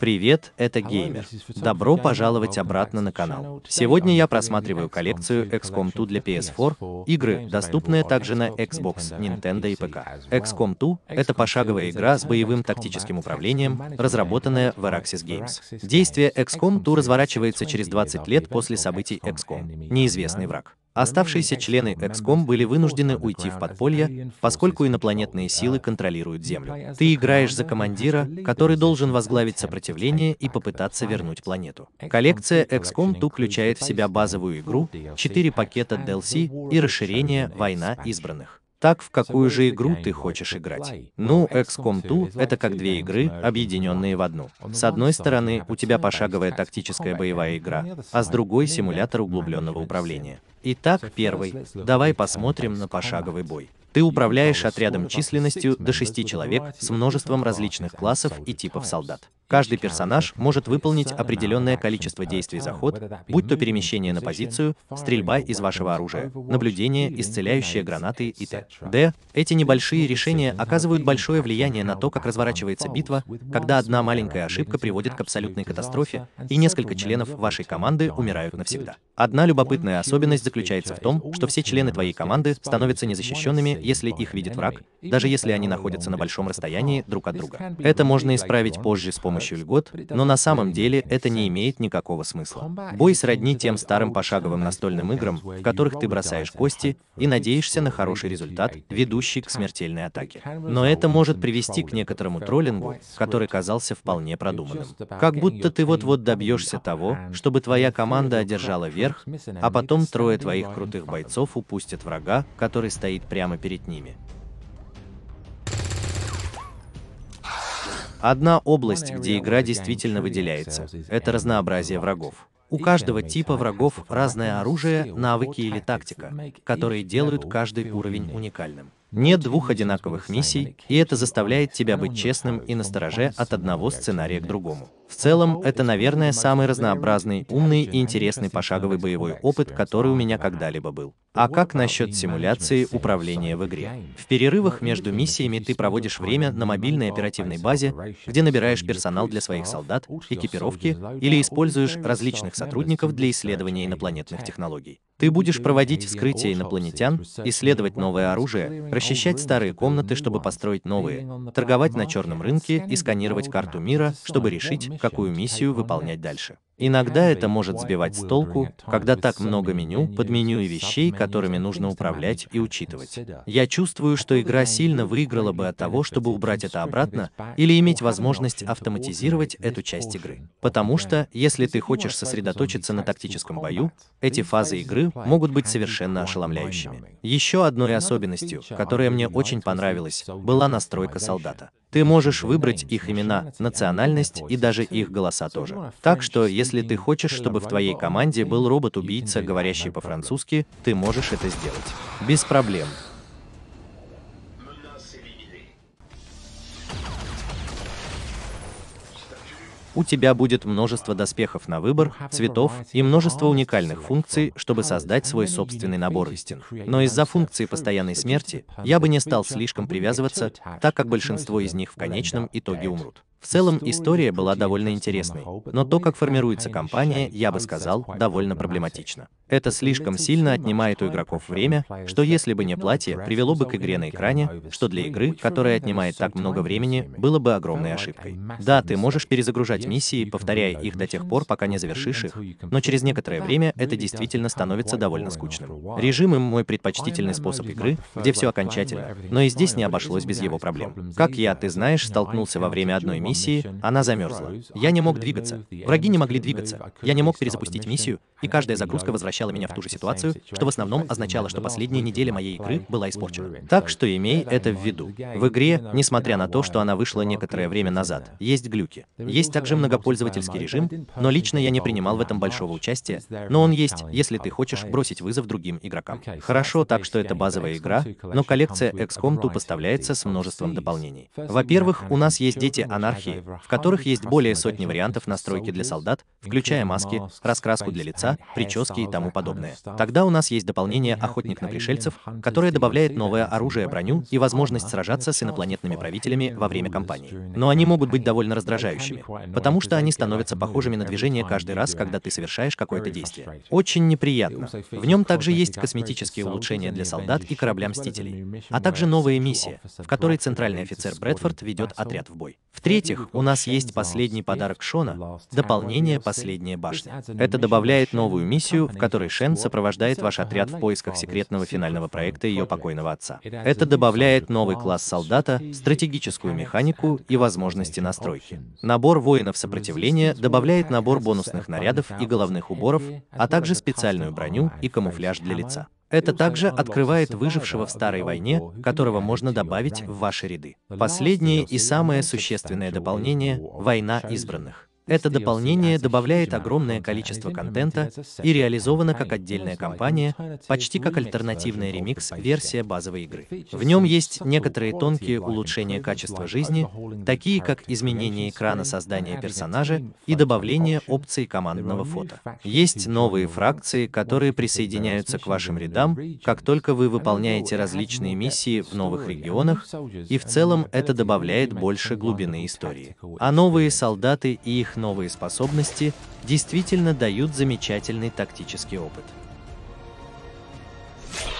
Привет, это Геймер. Добро пожаловать обратно на канал. Сегодня я просматриваю коллекцию XCOM 2 для PS4, игры, доступные также на Xbox, Nintendo и ПК. XCOM 2 — это пошаговая игра с боевым тактическим управлением, разработанная в Araxis Games. Действие XCOM 2 разворачивается через 20 лет после событий XCOM. Неизвестный враг. Оставшиеся члены XCOM были вынуждены уйти в подполье, поскольку инопланетные силы контролируют Землю. Ты играешь за командира, который должен возглавить сопротивление и попытаться вернуть планету. Коллекция XCOM 2 включает в себя базовую игру, 4 пакета DLC и расширение «Война избранных». Так, в какую же игру ты хочешь играть? Ну, XCOM 2 — это как две игры, объединенные в одну. С одной стороны, у тебя пошаговая тактическая боевая игра, а с другой — симулятор углубленного управления. Итак, первый. Давай посмотрим на пошаговый бой. Ты управляешь отрядом численностью до шести человек с множеством различных классов и типов солдат. Каждый персонаж может выполнить определенное количество действий за ход, будь то перемещение на позицию, стрельба из вашего оружия, наблюдение, исцеляющие гранаты и т.д. Эти небольшие решения оказывают большое влияние на то, как разворачивается битва, когда одна маленькая ошибка приводит к абсолютной катастрофе, и несколько членов вашей команды умирают навсегда. Одна любопытная особенность заключается в том, что все члены твоей команды становятся незащищенными, если их видит враг, даже если они находятся на большом расстоянии друг от друга. Это можно исправить позже с помощью помощью льгот, но на самом деле это не имеет никакого смысла. Бой сродни тем старым пошаговым настольным играм, в которых ты бросаешь кости и надеешься на хороший результат, ведущий к смертельной атаке. Но это может привести к некоторому троллингу, который казался вполне продуманным. Как будто ты вот-вот добьешься того, чтобы твоя команда одержала верх, а потом трое твоих крутых бойцов упустят врага, который стоит прямо перед ними. Одна область, где игра действительно выделяется, это разнообразие врагов. У каждого типа врагов разное оружие, навыки или тактика, которые делают каждый уровень уникальным. Нет двух одинаковых миссий, и это заставляет тебя быть честным и настороже от одного сценария к другому. В целом, это, наверное, самый разнообразный, умный и интересный пошаговый боевой опыт, который у меня когда-либо был. А как насчет симуляции управления в игре? В перерывах между миссиями ты проводишь время на мобильной оперативной базе, где набираешь персонал для своих солдат, экипировки или используешь различных сотрудников для исследования инопланетных технологий. Ты будешь проводить вскрытие инопланетян, исследовать новое оружие, расчищать старые комнаты, чтобы построить новые, торговать на черном рынке и сканировать карту мира, чтобы решить, какую миссию выполнять дальше. Иногда это может сбивать с толку, когда так много меню, подменю и вещей, которыми нужно управлять и учитывать. Я чувствую, что игра сильно выиграла бы от того, чтобы убрать это обратно или иметь возможность автоматизировать эту часть игры. Потому что, если ты хочешь сосредоточиться на тактическом бою, эти фазы игры могут быть совершенно ошеломляющими. Еще одной особенностью, которая мне очень понравилась, была настройка солдата. Ты можешь выбрать их имена, национальность и даже их голоса тоже. Так что, если ты хочешь, чтобы в твоей команде был робот-убийца, говорящий по-французски, ты можешь это сделать. Без проблем. у тебя будет множество доспехов на выбор, цветов и множество уникальных функций, чтобы создать свой собственный набор истин. Но из-за функции постоянной смерти я бы не стал слишком привязываться, так как большинство из них в конечном итоге умрут. В целом, история была довольно интересной, но то, как ну, формируется компания, я бы сказал, довольно проблематично. Это слишком сильно отнимает у игроков время, что если бы не платье, привело бы к игре на экране, что для игры, которая отнимает так много времени, было бы огромной ошибкой. Да, ты можешь перезагружать миссии, повторяя их до тех пор, пока не завершишь их, но через некоторое время это действительно становится довольно скучным. Режим им мой предпочтительный способ игры, где все окончательно, но и здесь не обошлось без его проблем. Как я, ты знаешь, столкнулся во время одной миссии миссии, она замерзла. Я не мог двигаться. Враги не могли двигаться. Я не мог перезапустить миссию, и каждая загрузка возвращала меня в ту же ситуацию, что в основном означало, что последняя неделя моей игры была испорчена. Так что имей это в виду. В игре, несмотря на то, что она вышла некоторое время назад, есть глюки. Есть также многопользовательский режим, но лично я не принимал в этом большого участия, но он есть, если ты хочешь бросить вызов другим игрокам. Хорошо, так что это базовая игра, но коллекция XCOM 2 поставляется с множеством дополнений. Во-первых, у нас есть дети анархии Махи, в которых есть более сотни вариантов настройки для солдат, включая маски, раскраску для лица, прически и тому подобное. Тогда у нас есть дополнение «Охотник на пришельцев», которое добавляет новое оружие, броню и возможность сражаться с инопланетными правителями во время кампании. Но они могут быть довольно раздражающими, потому что они становятся похожими на движение каждый раз, когда ты совершаешь какое-то действие. Очень неприятно. В нем также есть косметические улучшения для солдат и корабля Мстителей, а также новая миссия, в которой центральный офицер Брэдфорд ведет отряд в бой. В-третьих, у нас есть последний подарок Шона — дополнение «Последняя башня». Это добавляет новую миссию, в которой Шен сопровождает ваш отряд в поисках секретного финального проекта ее покойного отца. Это добавляет новый класс солдата, стратегическую механику и возможности настройки. Набор воинов сопротивления добавляет набор бонусных нарядов и головных уборов, а также специальную броню и камуфляж для лица. Это также открывает выжившего в старой войне, которого можно добавить в ваши ряды. Последнее и самое существенное дополнение — война избранных. Это дополнение добавляет огромное количество контента и реализовано как отдельная компания, почти как альтернативная ремикс-версия базовой игры. В нем есть некоторые тонкие улучшения качества жизни, такие как изменение экрана создания персонажа и добавление опций командного фото. Есть новые фракции, которые присоединяются к вашим рядам, как только вы выполняете различные миссии в новых регионах, и в целом это добавляет больше глубины истории. А новые солдаты и их новые способности действительно дают замечательный тактический опыт.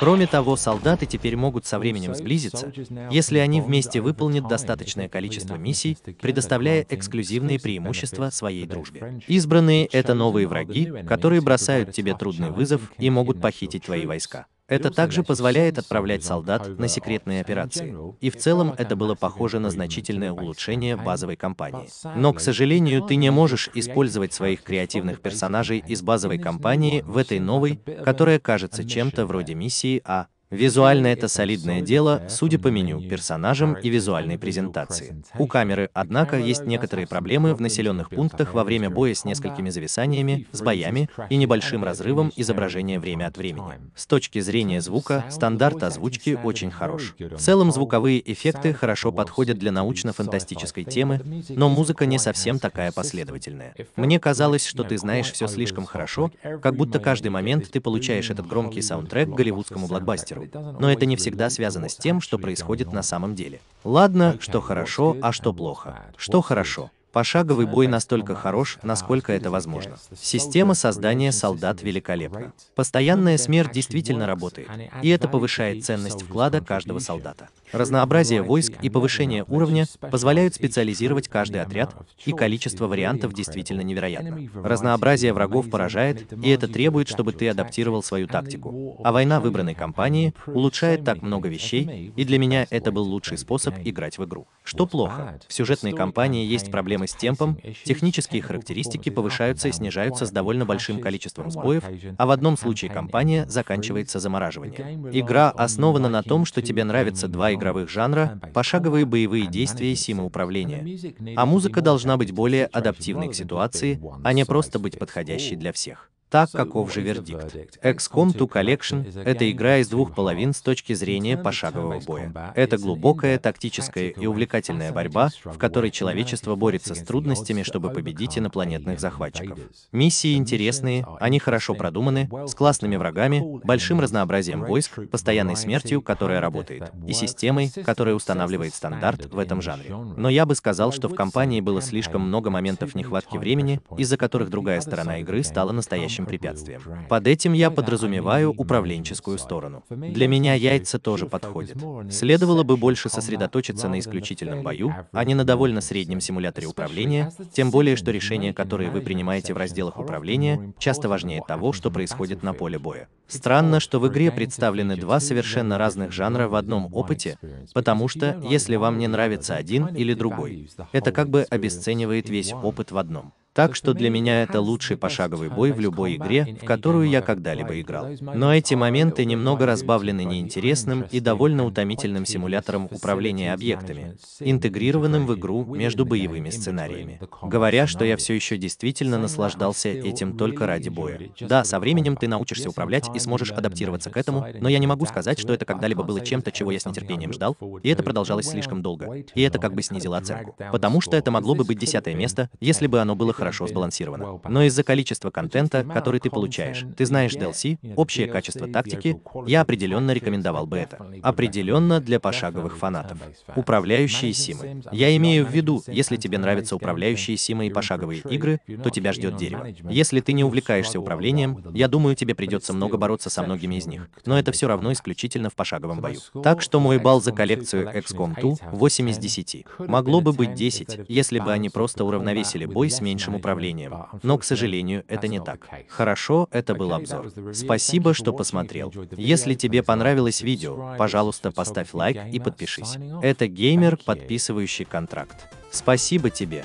Кроме того, солдаты теперь могут со временем сблизиться, если они вместе выполнят достаточное количество миссий, предоставляя эксклюзивные преимущества своей дружбе. Избранные — это новые враги, которые бросают тебе трудный вызов и могут похитить твои войска. Это также позволяет отправлять солдат на секретные операции. И в целом это было похоже на значительное улучшение базовой кампании. Но, к сожалению, ты не можешь использовать своих креативных персонажей из базовой кампании в этой новой, которая кажется чем-то вроде миссии А, Визуально э, это солидное дело, судя по меню, персонажам и визуальной презентации. У камеры, однако, есть некоторые проблемы в населенных пунктах во время боя с несколькими зависаниями, с боями и небольшим разрывом изображения время от времени. С точки зрения звука, стандарт озвучки очень хорош. В целом звуковые эффекты хорошо подходят для научно-фантастической темы, но музыка не совсем такая последовательная. Мне казалось, что ты знаешь все слишком хорошо, как будто каждый момент ты получаешь этот громкий саундтрек к голливудскому блокбастеру миру. Но это не всегда связано с тем, что происходит на самом деле. Ладно, что хорошо, а что плохо. Что хорошо? Пошаговый э, бой настолько хорош, насколько это возможно. Система создания солдат великолепна. Постоянная смерть действительно работает, и это повышает ценность вклада каждого солдата. Разнообразие войск и повышение уровня позволяют специализировать каждый отряд, и количество вариантов действительно невероятно. Разнообразие врагов поражает, и это требует, чтобы ты адаптировал свою тактику. А война выбранной кампании улучшает так много вещей, и для меня это был лучший способ играть в игру. Что плохо? В сюжетной кампании есть проблемы проблемы с темпом, технические характеристики повышаются и снижаются с довольно большим количеством сбоев, а в одном случае компания заканчивается замораживанием. Игра основана на том, что тебе нравятся два игровых жанра, пошаговые боевые действия и симоуправление, а музыка должна быть более адаптивной к ситуации, а не просто быть подходящей для всех. Так, каков же вердикт? XCOM 2 Collection — это игра из двух половин с точки зрения пошагового боя. Это глубокая, тактическая и увлекательная борьба, в которой человечество борется с трудностями, чтобы победить инопланетных захватчиков. Миссии интересные, они хорошо продуманы, с классными врагами, большим разнообразием войск, постоянной смертью, которая работает, и системой, которая устанавливает стандарт в этом жанре. Но я бы сказал, что в компании было слишком много моментов нехватки времени, из-за которых другая сторона игры стала настоящей настоящим препятствием. Под этим я подразумеваю управленческую сторону. Для меня яйца тоже подходят. Следовало бы больше сосредоточиться на исключительном бою, а не на довольно среднем симуляторе управления, тем более, что решения, которые вы принимаете в разделах управления, часто важнее того, что происходит на поле боя. Странно, что в игре представлены два совершенно разных жанра в одном опыте, потому что, если вам не нравится один или другой, это как бы обесценивает весь опыт в одном. Так что для меня это лучший пошаговый бой в любой игре, в которую я когда-либо играл. Но эти моменты немного разбавлены неинтересным и довольно утомительным симулятором управления объектами, интегрированным в игру между боевыми сценариями. Говоря, что я все еще действительно наслаждался этим только ради боя. Да, со временем ты научишься управлять и сможешь адаптироваться к этому, но я не могу сказать, что это когда-либо было чем-то, чего я с нетерпением ждал, и это продолжалось слишком долго. И это как бы снизило оценку. Потому что это могло бы быть десятое место, если бы оно было хорошо хорошо сбалансировано. Но из-за количества контента, который ты получаешь, ты знаешь DLC, общее качество тактики, я определенно рекомендовал бы это. Определенно для пошаговых фанатов. Управляющие симы. Я имею в виду, если тебе нравятся управляющие симы и пошаговые игры, то тебя ждет дерево. Если ты не увлекаешься управлением, я думаю, тебе придется много бороться со многими из них. Но это все равно исключительно в пошаговом бою. Так что мой балл за коллекцию XCOM 2 8 из 10. Могло бы быть 10, если бы они просто уравновесили бой с меньшим управлением. Но, к сожалению, это не так. Хорошо, это был обзор. Спасибо, что посмотрел. Если тебе понравилось видео, пожалуйста, поставь лайк и подпишись. Это геймер, подписывающий контракт. Спасибо тебе.